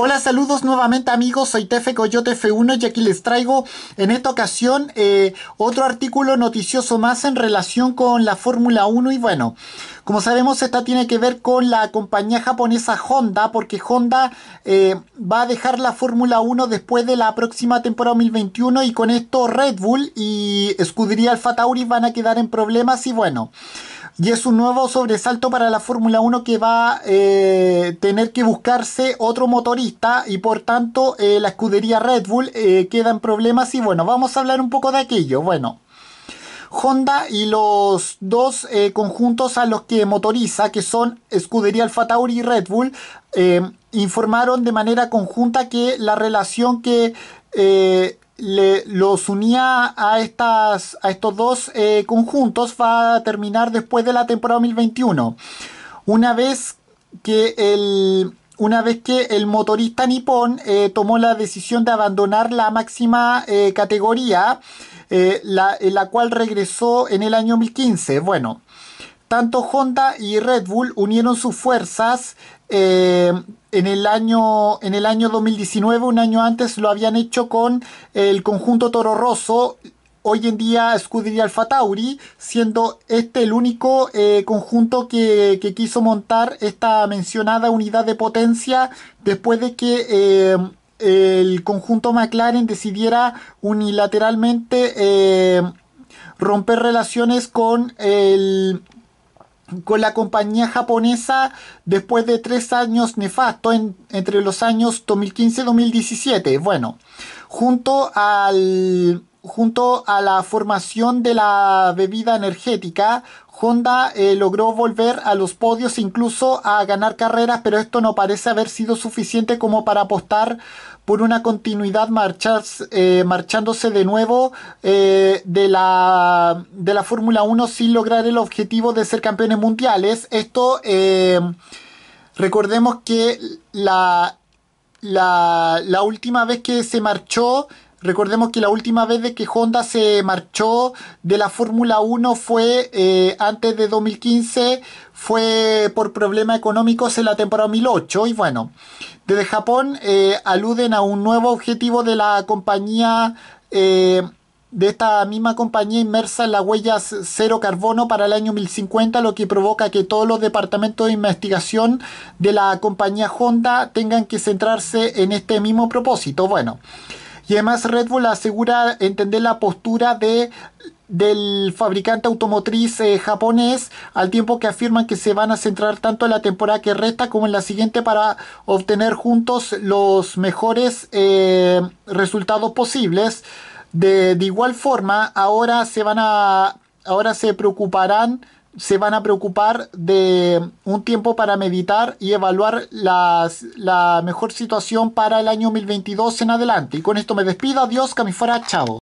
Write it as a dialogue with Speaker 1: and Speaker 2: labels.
Speaker 1: Hola, saludos nuevamente amigos, soy Tefe Coyote F1 y aquí les traigo en esta ocasión eh, otro artículo noticioso más en relación con la Fórmula 1 y bueno, como sabemos esta tiene que ver con la compañía japonesa Honda porque Honda eh, va a dejar la Fórmula 1 después de la próxima temporada 2021 y con esto Red Bull y Escudería Alpha Tauri van a quedar en problemas y bueno y es un nuevo sobresalto para la Fórmula 1 que va a eh, tener que buscarse otro motorista y por tanto eh, la escudería Red Bull eh, queda en problemas y bueno, vamos a hablar un poco de aquello. Bueno, Honda y los dos conjuntos a los que motoriza, que son escudería Alfa Tauri y Red Bull, informaron de manera conjunta que la relación que le, los unía a, estas, a estos dos eh, conjuntos va a terminar después de la temporada 2021. Una vez que el, una vez que el motorista nipón eh, tomó la decisión de abandonar la máxima eh, categoría, la, la cual regresó en el año 2015. Bueno, tanto Honda y Red Bull unieron sus fuerzas eh, en, el año, en el año 2019, un año antes lo habían hecho con el conjunto Toro Rosso, hoy en día Scuderia Alfa Tauri, siendo este el único eh, conjunto que, quiso montar esta mencionada unidad de potencia después de que... Eh, el conjunto McLaren decidiera unilateralmente romper relaciones con el con la compañía japonesa después de tres años nefasto entre los años 2015 2017. Bueno, junto al junto a la formación de la bebida energética, Honda eh, logró volver a los podios, incluso a ganar carreras, pero esto no parece haber sido suficiente como para apostar por una continuidad eh, marchándose de nuevo eh, de la, de la Fórmula 1 sin lograr el objetivo de ser campeones mundiales. Esto, recordemos que la, la última vez que se marchó Recordemos que la última vez de que Honda se marchó de la Fórmula 1 fue eh, antes de 2015, fue por problemas económicos en la temporada 2008. Y bueno, desde Japón eh, aluden a un nuevo objetivo de la compañía, eh, de esta misma compañía inmersa en las huellas cero carbono para el año 2050, lo que provoca que todos los departamentos de investigación de la compañía Honda tengan que centrarse en este mismo propósito. Bueno. Y además Red Bull asegura entender la postura de del fabricante automotriz eh, japonés, al tiempo que afirman que se van a centrar tanto en la temporada que resta como en la siguiente para obtener juntos los mejores eh, resultados posibles. De, de, igual forma, ahora se van a, ahora se preocuparán se van a preocupar de un tiempo para meditar y evaluar las, la mejor situación para el año 2022 en adelante. Y con esto me despido, adiós, que chao.